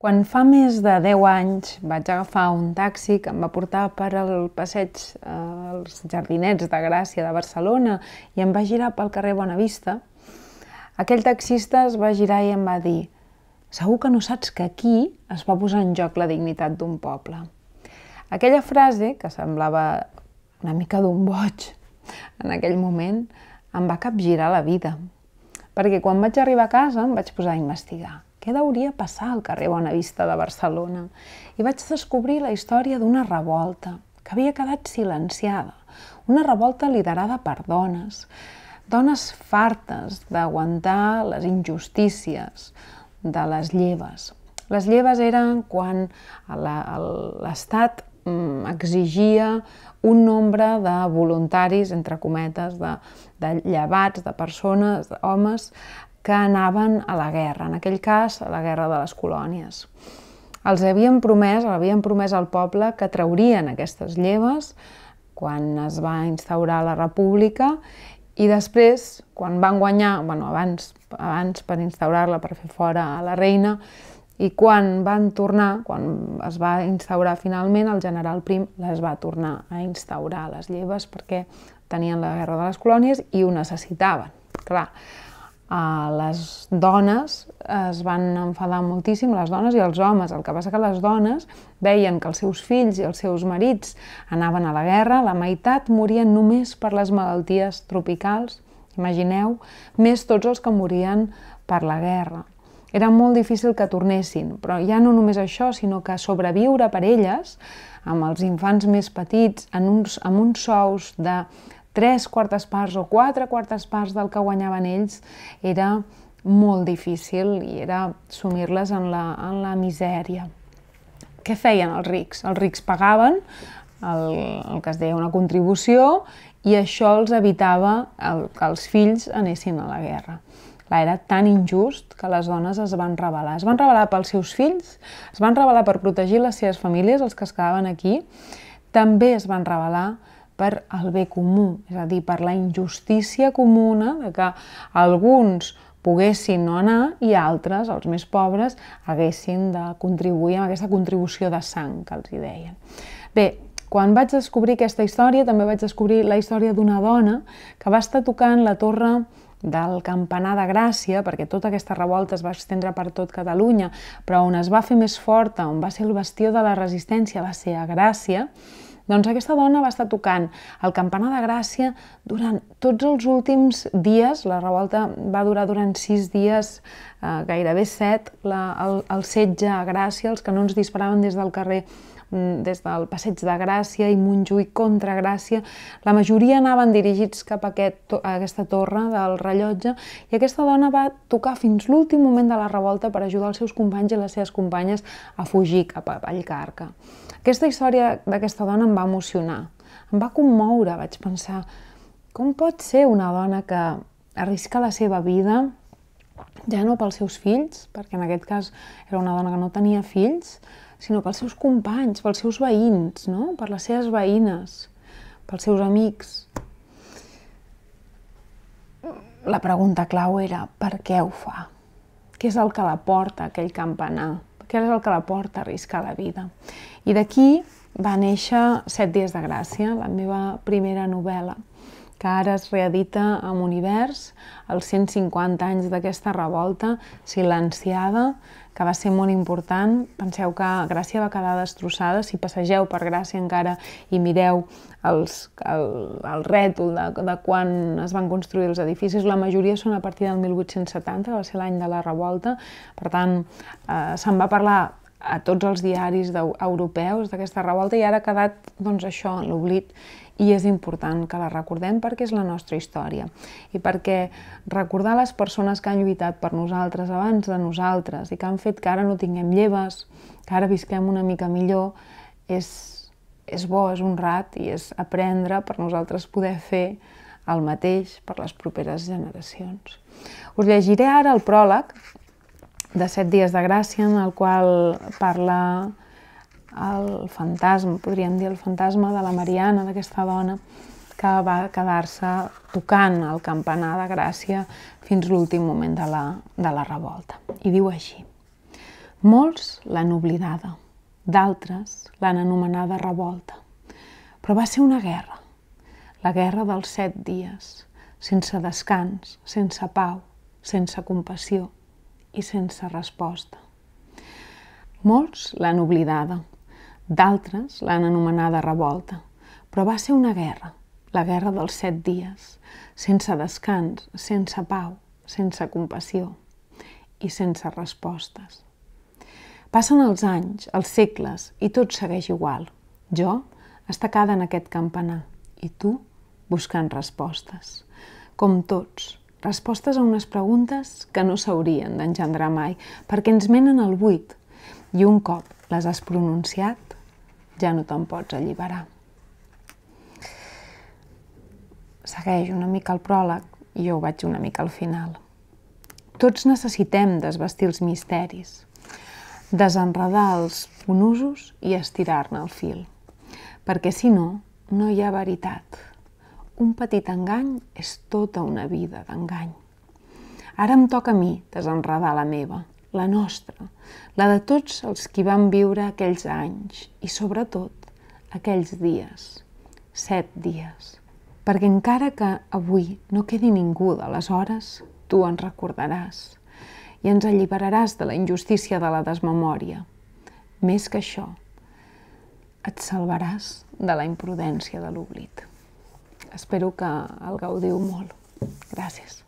Quan fa més de 10 anys vaig agafar un taxi que em va portar per al passeig eh, Jardinets de Gràcia de Barcelona i em va girar pel carrer Bonavista, aquell taxista es va girar i em va dir «Segur que no saps que aquí es va posar en joc la dignitat d'un poble». Aquella frase, que semblava una mica d'un boig en aquell moment, em va capgirar la vida, perquè quan vaig arribar a casa em vaig posar a investigar – què deuria passar al carrer Bonavista de Barcelona i vaig descobrir la història d'una revolta que havia quedat silenciada, una revolta liderada per dones, dones fartes d'aguantar les injustícies de les lleves. Les lleves eren quan l'Estat mm, exigia un nombre de voluntaris, entre cometes, de, de llevats, de persones, d'homes, que anaven a la guerra, en aquell cas a la guerra de les colònies. Els havien promès, havien promès al poble que traurien aquestes lleves quan es va instaurar la república i després, quan van guanyar, bueno, abans, abans per instaurar-la, per fer fora a la reina, i quan van tornar, quan es va instaurar finalment, el general Prim les va tornar a instaurar, les lleves, perquè tenien la guerra de les colònies i ho necessitaven. Clar, Uh, les dones eh, es van enfadar moltíssim, les dones i els homes. El que passa que les dones veien que els seus fills i els seus marits anaven a la guerra, la meitat morien només per les malalties tropicals, imagineu, més tots els que morien per la guerra. Era molt difícil que tornessin, però ja no només això, sinó que sobreviure per elles, amb els infants més petits, en uns, amb uns sous de tres quartes parts o quatre quartes parts del que guanyaven ells era molt difícil i era sumir-les en, la, en la misèria. Què feien els rics? Els rics pagaven el, el que es deia una contribució i això els evitava el, que els fills anessin a la guerra. Clar, era tan injust que les dones es van revelar. Es van revelar pels seus fills, es van revelar per protegir les seves famílies, els que es quedaven aquí, també es van revelar per al bé comú, és a dir, per la injustícia comuna de que alguns poguessin no anar i altres, els més pobres, haguessin de contribuir amb aquesta contribució de sang que els hi deien. Bé, quan vaig descobrir aquesta història, també vaig descobrir la història d'una dona que va estar tocant la torre del campanar de Gràcia, perquè tota aquesta revolta es va estendre per tot Catalunya, però on es va fer més forta, on va ser el bastió de la resistència, va ser a Gràcia, doncs aquesta dona va estar tocant el campanar de Gràcia durant tots els últims dies, la revolta va durar durant sis dies, eh, gairebé set, la, el, el setge a Gràcia, els canons disparaven des del carrer Mm, des del Passeig de Gràcia i Montjuïc contra Gràcia, la majoria anaven dirigits cap a, aquest, a aquesta torre del rellotge i aquesta dona va tocar fins l'últim moment de la revolta per ajudar els seus companys i les seves companyes a fugir cap a Vallcarca. Aquesta història d'aquesta dona em va emocionar, em va commoure, vaig pensar com pot ser una dona que arrisca la seva vida ja no pels seus fills, perquè en aquest cas era una dona que no tenia fills, sinó pels seus companys, pels seus veïns, no? per les seves veïnes, pels seus amics. La pregunta clau era per què ho fa? Què és el que la porta a aquell campanar? Què és el que la porta a arriscar la vida? I d'aquí va néixer Set dies de gràcia, la meva primera novel·la que ara es reedita amb Univers, els 150 anys d'aquesta revolta silenciada, que va ser molt important. Penseu que Gràcia va quedar destrossada. Si passegeu per Gràcia encara i mireu els, el, el rètol de, de quan es van construir els edificis, la majoria són a partir del 1870, que va ser l'any de la revolta. Per tant, eh, se'n va parlar a tots els diaris europeus d'aquesta revolta i ara ha quedat doncs, això en l'oblit i és important que la recordem perquè és la nostra història i perquè recordar les persones que han lluitat per nosaltres abans de nosaltres i que han fet que ara no tinguem lleves, que ara visquem una mica millor, és, és bo, és honrat i és aprendre per nosaltres poder fer el mateix per les properes generacions. Us llegiré ara el pròleg de set dies de gràcia en el qual parla el fantasma, podríem dir el fantasma de la Mariana, d'aquesta dona que va quedar-se tocant el campanar de Gràcia fins l'últim moment de la, de la revolta. I diu així. Molts l'han oblidada, d'altres l'han anomenada revolta. Però va ser una guerra, la guerra dels set dies, sense descans, sense pau, sense compassió, i sense resposta. Molts l'han oblidada, d'altres l'han anomenada revolta, però va ser una guerra, la guerra dels set dies, sense descans, sense pau, sense compassió i sense respostes. Passen els anys, els segles, i tot segueix igual. Jo, estacada en aquest campanar, i tu, buscant respostes. Com tots, respostes a unes preguntes que no s'haurien d'engendrar mai, perquè ens menen al buit i un cop les has pronunciat ja no te'n pots alliberar. Segueix una mica el pròleg, i jo ho vaig una mica al final. Tots necessitem desvestir els misteris, desenredar els bonusos i estirar-ne el fil, perquè si no, no hi ha veritat un petit engany és tota una vida d'engany. Ara em toca a mi desenredar la meva, la nostra, la de tots els qui van viure aquells anys i, sobretot, aquells dies, set dies. Perquè encara que avui no quedi ningú de les hores, tu en recordaràs i ens alliberaràs de la injustícia de la desmemòria. Més que això, et salvaràs de la imprudència de l'oblit espero que el gaudiu molt. Gràcies.